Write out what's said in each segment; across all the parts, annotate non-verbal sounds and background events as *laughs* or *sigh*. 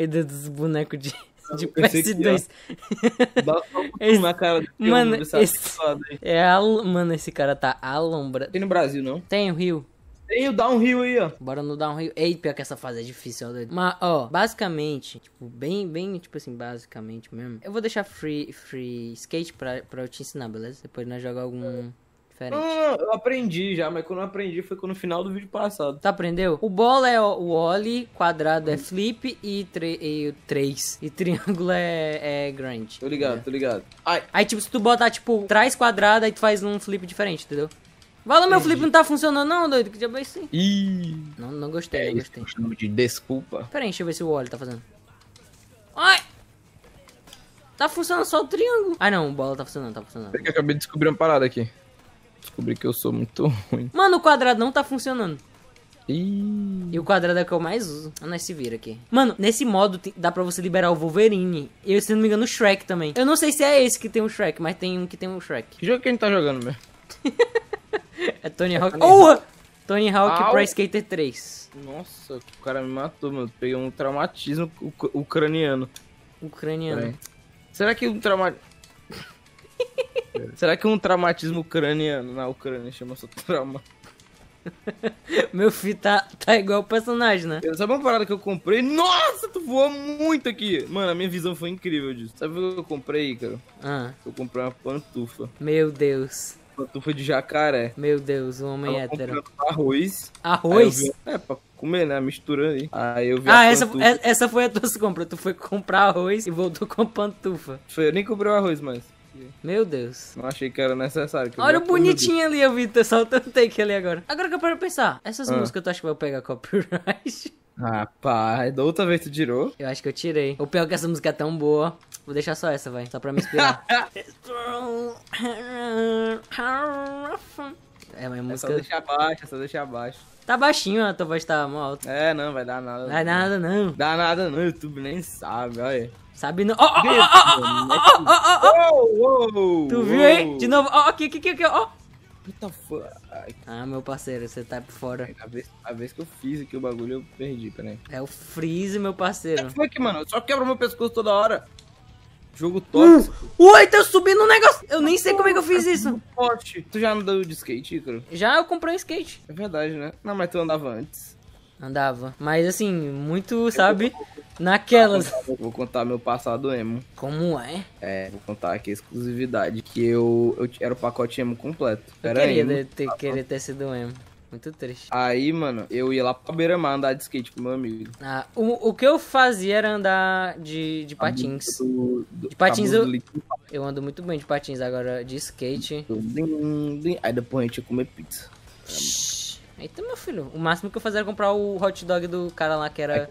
É e dos bonecos de, de PS2. Dá um na cara do mano, esse... É al... mano, esse cara tá alombrado. Tem no Brasil, não? Tem, o Rio. Tem o downhill aí, ó. Bora no downhill. Ei, pior que essa fase é difícil, ó. Mas, ó, basicamente, tipo, bem, bem, tipo assim, basicamente mesmo. Eu vou deixar free, free skate pra, pra eu te ensinar, beleza? Depois nós jogar algum... É diferente. Ah, eu aprendi já, mas quando eu aprendi foi no final do vídeo passado. Tá aprendeu? O bola é o ollie, quadrado é flip e, três e E triângulo é, é grind. Tô ligado, é. tô ligado. Ai. Aí, tipo, se tu botar, tipo, trás quadrado, aí tu faz um flip diferente, entendeu? Fala, meu flip não tá funcionando não, doido. Que diabo é sim. Ih. Não, não gostei, é, não gostei. de desculpa. Pera aí, deixa eu ver se o ollie tá fazendo. Ai! Tá funcionando só o triângulo. Ah, não, o bola tá funcionando, tá funcionando. É eu acabei de descobrir uma parada aqui. Descobri que eu sou muito *laughs* ruim. Mano, o quadrado não tá funcionando. E o quadrado é que eu mais uso. Ah, nós se vira aqui. Mano, nesse modo dá pra você liberar o Wolverine. E se não me engano, o Shrek também. Eu não sei se é esse que tem o um Shrek, mas tem um que tem o um Shrek. Que jogo que a gente tá jogando mesmo? *laughs* é Tony Hawk. Oh! Tony Hawk Au. Ah, Pro Skater 3. Nossa, o cara me matou, mano. Peguei um traumatismo ucraniano. Ucraniano. Será que um traumatismo. É. Será que um traumatismo ucraniano na Ucrânia chama só trauma? *laughs* Meu filho tá, tá igual o personagem, né? Sabe uma parada que eu comprei? Nossa, tu voou muito aqui! Mano, a minha visão foi incrível disso. Sabe o que eu comprei, cara? Ah. Eu comprei uma pantufa. Meu Deus. Pantufa de jacaré. Meu Deus, um homem Tava hétero. Arroz. Arroz? Vi... é, pra comer, né? Misturando aí. Aí eu vi Ah, essa, é, essa foi a tua *laughs* compra. Tu foi comprar arroz e voltou com pantufa. Foi, eu nem comprei o arroz mais. Meu Deus. Não achei que era necessário. Que Olha o bonitinho ali, eu vi, tá saltando take ali agora. Agora que eu paro pensar, essas ah. músicas tu acha que vai pegar copyright? *laughs* Rapaz, da outra vez tu tirou? Eu acho que eu tirei. O pior é que essa música é tão boa. Vou deixar só essa, vai. Só pra me inspirar. *laughs* é, mas é música... É só deixar abaixo, é só deixar abaixo. Tá baixinho, a tua voz tá mó alta. É, não, vai dar nada. Vai dar nada, não. Dá nada não, YouTube nem sabe, olha. Sabe não. Oh, oh, oh, oh, oh, oh, Tu viu hein De novo. Ó, aqui, aqui, aqui, ó. Puta fuck. Ah, meu parceiro, você tá por fora. A vez, a vez que eu fiz aqui o bagulho, eu perdi, peraí. É o freeze, meu parceiro. Que foi que, mano? Só quebra meu pescoço toda hora. Jogo tóxico. Uh, ui, tô subindo um negócio. Eu nem sei como é que eu fiz isso. Tu já andou de skate, Icaro? Já, eu comprei um skate. É verdade, né? Não, mas tu andava antes. Andava. Mas assim, muito, sabe? Naquelas. *laughs* Vou contar meu passado emo. Como é? É, vou contar aqui exclusividade. Que eu, eu era o pacote emo completo. Era eu queria, emo, ter, tá ter sido emo. Muito triste. Aí, mano, eu ia lá pra beira-mar andar de skate com meu amigo. Ah, o, o que eu fazia era andar de, de patins. Do, do, de patins eu, eu ando muito bem de patins agora, de skate. Aí depois a gente ia comer pizza. Eita, meu filho, o máximo que eu fazia era comprar o hot dog do cara lá que era é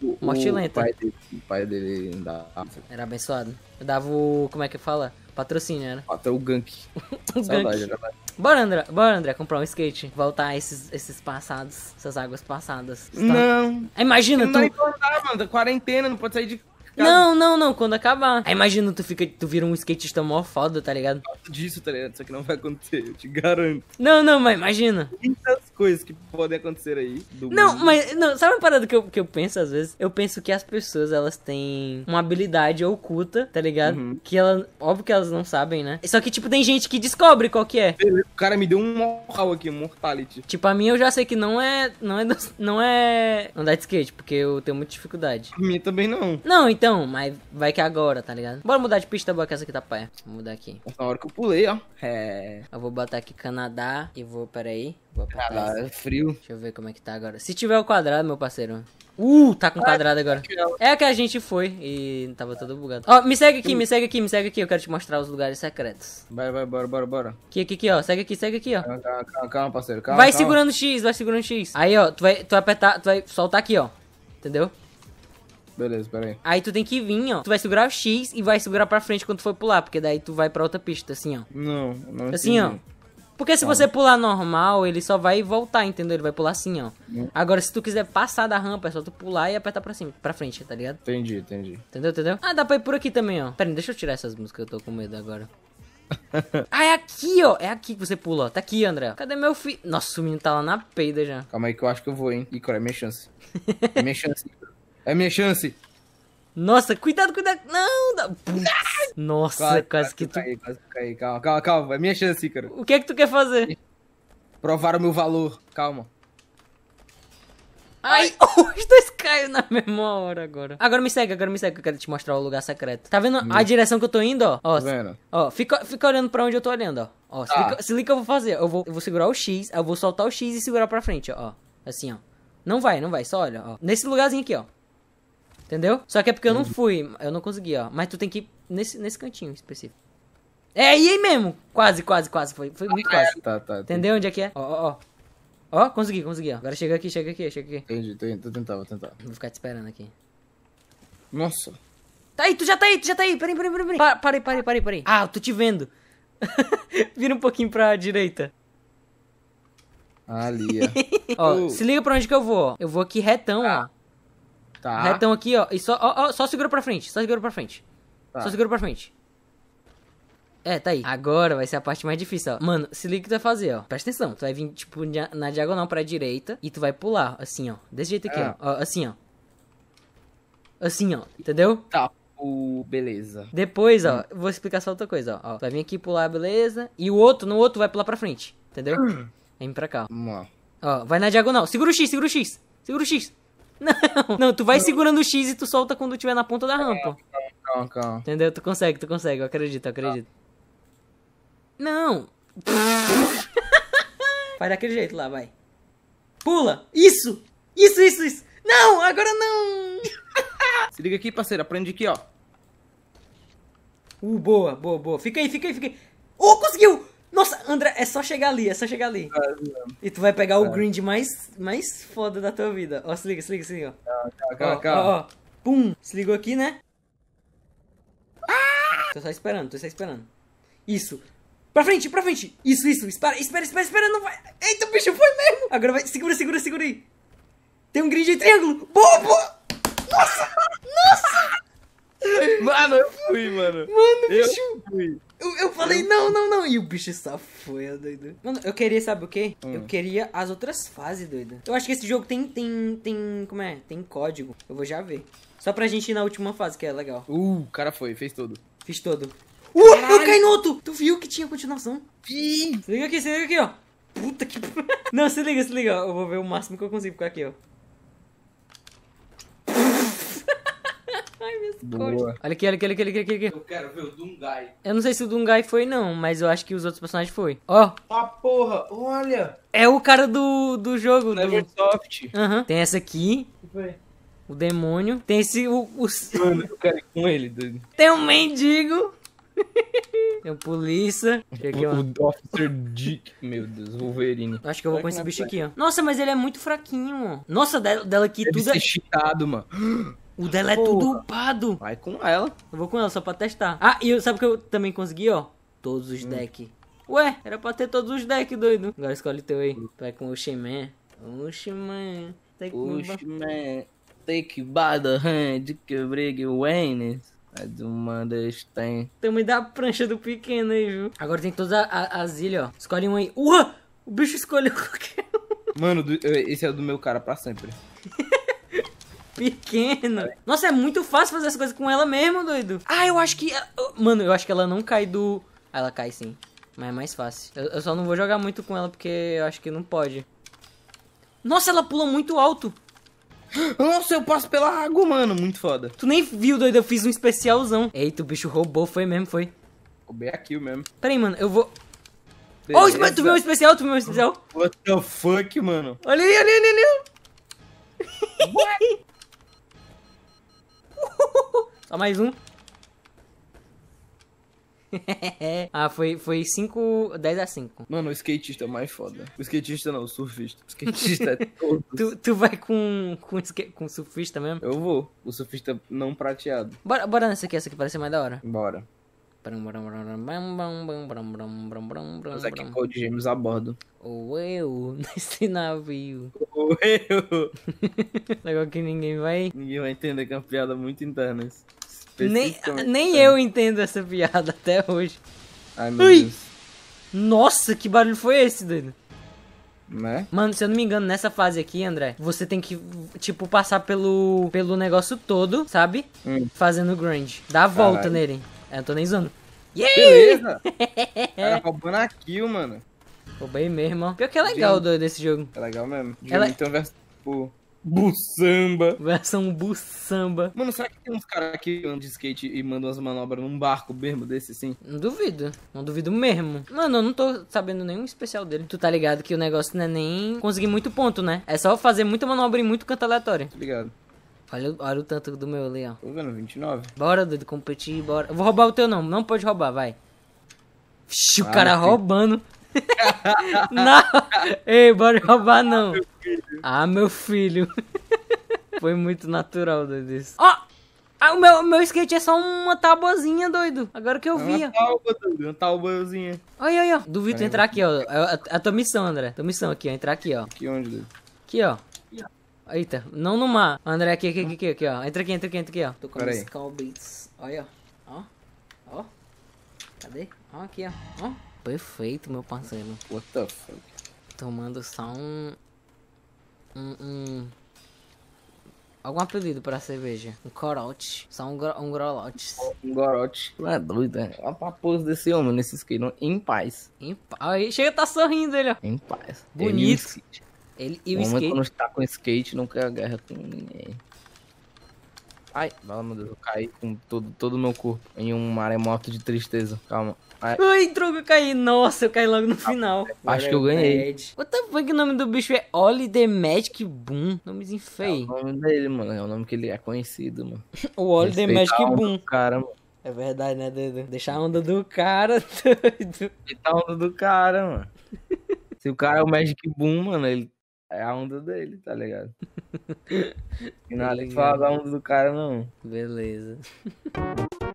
o, morte lenta. O pai dele, o pai dele andava. Era abençoado. Eu dava o. Como é que fala? Patrocínio, era. Até ah, tá o gank. *laughs* o Saudade, Era... Bora, André, bora, André, comprar um skate. Voltar a esses, esses passados, essas águas passadas. Tá? Não. Imagina, tu. Não, mano. Quarentena, não pode sair de não, não, não, quando acabar. Aí imagina tu fica, tu vira um skatista mó foda, tá ligado? Disso, tá ligado? Isso aqui não vai acontecer, eu te garanto. Não, não, mas imagina. Então, coisas que podem acontecer aí. não, mundo. mas não, sabe uma parada que eu, que eu penso às vezes? Eu penso que as pessoas elas têm uma habilidade oculta, tá ligado? Uhum. Que ela, óbvio que elas não sabem, né? Só que, tipo, tem gente que descobre qual que é. O cara me deu um moral aqui, um mortality. Tipo, a minha eu já sei que não é. Não é. *laughs* Não é. Andar de skate, porque eu tenho muita dificuldade. A minha também não. Não, então, mas vai que é agora, tá ligado? Bora mudar de pista, boa, que essa aqui tá paia. Vou mudar aqui. Na hora que eu pulei, ó. É. Eu vou botar aqui Canadá e vou. Peraí. Vou pra tá, trás. Caralho, é frio. Deixa eu ver como é que tá agora. Se tiver o quadrado, meu parceiro. Uh, tá com quadrado agora. É que a gente foi e tava todo bugado. Ó, oh, me segue aqui, me segue aqui, me segue aqui. Eu quero te mostrar os lugares secretos. Vai, vai, bora, bora, bora. Aqui, aqui, aqui, ó. Segue aqui, segue aqui, ó. Calma, calma, calma parceiro, calma. Vai calma. segurando X, vai segurando X. Aí, ó, tu vai, tu vai apertar, tu vai soltar aqui, ó. Entendeu? Beleza, pera aí. Aí tu tem que vir, ó. Tu vai segurar o X e vai segurar pra frente quando tu for pular, porque daí tu vai pra outra pista, assim, ó. Não, não Assim, entendi. ó. Porque se você pular normal, ele só vai voltar, entendeu? Ele vai pular assim, ó. Hum. Agora, se tu quiser passar da rampa, é só tu pular e apertar pra cima, pra frente, tá ligado? Entendi, entendi. Entendeu, entendeu? Ah, dá pra ir por aqui também, ó. Pera aí, deixa eu tirar essas músicas, eu tô com medo agora. *laughs* ah, é aqui, ó. É aqui que você pula, ó. Tá aqui, André. Cadê meu filho? Nossa, o menino tá lá na peida já. Calma aí que eu acho que eu vou, hein. Icor, é minha chance. É minha chance. É minha chance. Nossa, cuidado, cuidado. Não, não. Nossa, quase, quase que, que tu. Caí, quase que caí. Calma, calma, calma. É minha chance, Ícaro. O que é que tu quer fazer? Provar o meu valor. Calma. Ai, *laughs* os dois caem na mesma hora agora. Agora me segue, agora me segue, que eu quero te mostrar o lugar secreto. Tá vendo a direção que eu tô indo, ó? Ó, tá vendo. ó fica, fica olhando pra onde eu tô olhando, ó. ó se, tá. liga, se liga que eu vou fazer. Eu vou, eu vou segurar o X, eu vou soltar o X e segurar pra frente, ó. Assim, ó. Não vai, não vai, só olha, ó. Nesse lugarzinho aqui, ó. Entendeu? Só que é porque eu não fui, eu não consegui, ó. Mas tu tem que ir nesse, nesse cantinho específico. É aí mesmo! Quase, quase, quase. Foi, foi muito é, quase. É, tá, tá, tá Entendeu onde é que é? Ó, ó, ó. Ó, consegui, consegui, ó. Agora chega aqui, chega aqui, chega aqui. Entendi, tô, tô tentando, vou tentar. Vou ficar te esperando aqui. Nossa. Tá aí, tu já tá aí, tu já tá aí. Peraí, peraí, peraí. peraí. parei, parei, parei, parei. Ah, eu tô te vendo. *laughs* Vira um pouquinho pra direita. Ali, ó. *laughs* ó, uh. se liga pra onde que eu vou, ó. Eu vou aqui retão, ah. ó. Tá. Retão aqui, ó. E só, ó, ó, só segura pra frente. Só segura pra frente. Tá. Só segura pra frente. É, tá aí. Agora vai ser a parte mais difícil, ó. Mano, se liga o que tu vai fazer, ó. Presta atenção. Tu vai vir, tipo, na diagonal pra direita e tu vai pular, assim, ó. Desse jeito aqui, é. ó. Assim, ó. Assim, ó. Entendeu? Tá. Uh, Beleza. Depois, ó, hum. vou explicar só outra coisa, ó. ó. Vai vir aqui pular, beleza. E o outro, no outro, vai pular pra frente. Entendeu? Hum. Vem pra cá. lá. ó, vai na diagonal. Segura o X, segura o X. Segura o X. Não, não, tu vai segurando o X e tu solta quando tiver na ponta da rampa. Calma, calma, calma. Entendeu? Tu consegue, tu consegue, eu acredito, eu acredito. Não! Faz *laughs* daquele jeito lá, vai. Pula! Isso! Isso, isso, isso! Não! Agora não! *laughs* Se liga aqui, parceiro, aprende aqui, ó. Uh, boa, boa, boa. Fica aí, fica aí, fica aí. Oh, conseguiu! Nossa, André, é só chegar ali, é só chegar ali. É, é. e tu vai pegar é. o grind mais, mais foda da tua vida. Ó, se liga, se liga, se liga. Ó. Calma, calma, ó, calma. Ó, ó. Pum, se ligou aqui, né? Ah! Tô só esperando, tô só esperando. Isso. Pra frente, pra frente. Isso, isso. Espera, espera, espera, espera. Não vai. Eita, bicho, foi mesmo. Agora vai. Segura, segura, segura aí. Tem um grid em triângulo. Boa, boa. Nossa. Mano, eu fui, mano. Mano, eu bicho. Fui. Eu, eu falei, eu... não, não, não. E o bicho só foi, doido. Mano, eu queria, sabe o quê? Hum. Eu queria as outras fases, doido. Eu acho que esse jogo tem, tem, tem, como é? Tem código. Eu vou já ver. Só pra gente ir na última fase, que é legal. Uh, o cara foi, fez tudo. Fiz todo. Uh, eu caí no outro. Tu viu que tinha continuação? Ih. Se liga aqui, se liga aqui, ó. Puta que... *laughs* não, se liga, se liga. Eu vou ver o máximo que eu consigo ficar aqui, ó. Boa. Olha aqui, olha aqui, olha aqui, olha aqui, aqui. Eu quero ver o Dungai. Eu não sei se o Dungai foi, não, mas eu acho que os outros personagens foi. Ó. Oh. Ah, porra, olha. É o cara do, do jogo. né? Do... Uhum. Tem essa aqui. O O demônio. Tem esse... O, o... Mano, eu quero ir com ele, doido. Tem um mendigo. *laughs* Tem um polícia. Aqui, o, o Officer Dick. Meu Deus, Wolverine. Acho que eu vou com esse bicho aqui, ó. Nossa, mas ele é muito fraquinho, ó. Nossa, dela, dela aqui Deve tudo ser é. cheatado, mano. *gasps* O dela é Porra. tudo upado. Vai com ela. Eu vou com ela só pra testar. Ah, e sabe o que eu também consegui, ó? Todos os hum. decks. Ué, era pra ter todos os decks, doido. Agora escolhe teu aí. Tu vai com o Oxi-Man. O man O man Take by the hand, que brigue o Waynes. Mas uma das tem. Também a prancha do pequeno aí, viu? Agora tem todas as ilhas, ó. Escolhe um aí. Ua! O bicho escolheu *laughs* qualquer um. Mano, esse é o do meu cara pra sempre pequeno. Nossa, é muito fácil fazer as coisas com ela mesmo, doido. Ah, eu acho que... Mano, eu acho que ela não cai do... Ah, ela cai sim. Mas é mais fácil. Eu, eu só não vou jogar muito com ela porque eu acho que não pode. Nossa, ela pula muito alto. Nossa, eu passo pela água, mano. Muito foda. Tu nem viu, doido. Eu fiz um especialzão. Eita, o bicho roubou. Foi mesmo, foi. Roubei aqui mesmo. Pera aí, mano. Eu vou... Beleza. Oh, tu viu o especial? Tu viu o especial? What the fuck, mano? Olha ali, olha ali, olha ali. Só mais um. ah, foi, foi 10 a 5. Mano, o skatista é mais foda. O skatista não, o surfista. O skatista é todo. tu, tu vai com, com, com surfista mesmo? Eu vou. O surfista não prateado. Bora, bora nessa aqui, essa aqui parece mais da hora. Bora. Mas é que cor games a bordo. Ou eu, nesse navio eu, *laughs* Legal que ninguém vai. Ninguém vai entender que é uma piada muito interna. Isso. Né? Nem, nem eu entendo essa piada até hoje. Ai, meu Ui! Deus. Nossa, que barulho foi esse, doido? Né? Mano, se eu não me engano, nessa fase aqui, André, você tem que, tipo, passar pelo, pelo negócio todo, sabe? Hum. Fazendo grind. Dá a volta Caralho. nele. É, eu tô nem zoando. Yeah! Beleza! Cara roubando a kill, mano. Roubei bem mesmo, ó. Pior que é legal do, desse jogo. É legal mesmo. Ela... É- então versus, tipo, Buçamba. Versão buçamba. Mano, será que tem uns caras que andam de skate e mandam as manobras num barco mesmo desse, assim? Não duvido. Não duvido mesmo. Mano, eu não tô sabendo nenhum especial dele. Tu tá ligado que o negócio não é nem conseguir muito ponto, né? É só fazer muita manobra e muito canto aleatório. obrigado ligado. Olha, olha o tanto do meu ali, ó. Tô vendo, 29. Bora, doido, competir, bora. Eu vou roubar o teu não. Não pode roubar, vai. Vixe, o ah, cara que... roubando. *laughs* não! Ei, bora roubar não! Ah, meu filho! Ah, *laughs* Foi muito natural, doido, isso. Ó! Oh! Ah, o meu, meu skate é só uma tabuazinha, doido. Agora que eu é vi. Uma tábua, doido. Uma tábuazinha. Olha aí, ó. Duvido entrar aqui, ó. A, é, é, a, tua missão, André. Tua missão aqui, ó. Entrar aqui, ó. Aqui onde, doido? Aqui, ó. Eita, não no mar. André, aqui, aqui, aqui, aqui, aqui ó. Entra aqui, entra aqui, entra aqui, ó. Tô com Skull Beats. Olha, ó. Ó. Ó. Cadê? Ó, aqui, ó. Ó perfeito, meu parceiro. What the fuck? Tomando só um... Um... um algum apelido pra cerveja. Um corote. Só um, gro um grolote. Um gorote. Tu é doido, é? Olha pra pose desse homem nesse isqueiro. Em paz. Em paz. Aí chega tá sorrindo ele, ó. Em paz. Bonito. Ele e o, ele e o, o skate. quando está com skate, não quer guerra com ninguém. Ai, meu Deus, eu caí com todo, todo o meu corpo em um maremoto de tristeza. Calma. Ai, Ai droga, eu caí. Nossa, eu caí logo no final. Acho que eu ganhei. What the fuck, o nome do bicho é Oli the Magic Boom? Nomezinho feio. É o nome dele, mano. É o nome que ele é conhecido, mano. *laughs* o Oli the Magic Boom. Cara, mano. É verdade, né, Dedo? Deixar a onda do cara, *laughs* doido. Deixar a onda do cara, mano. *laughs* Se o cara é o Magic Boom, mano, ele é a onda dele, tá ligado? *laughs* Não é fala falar da onda do cara, não. Beleza. *laughs*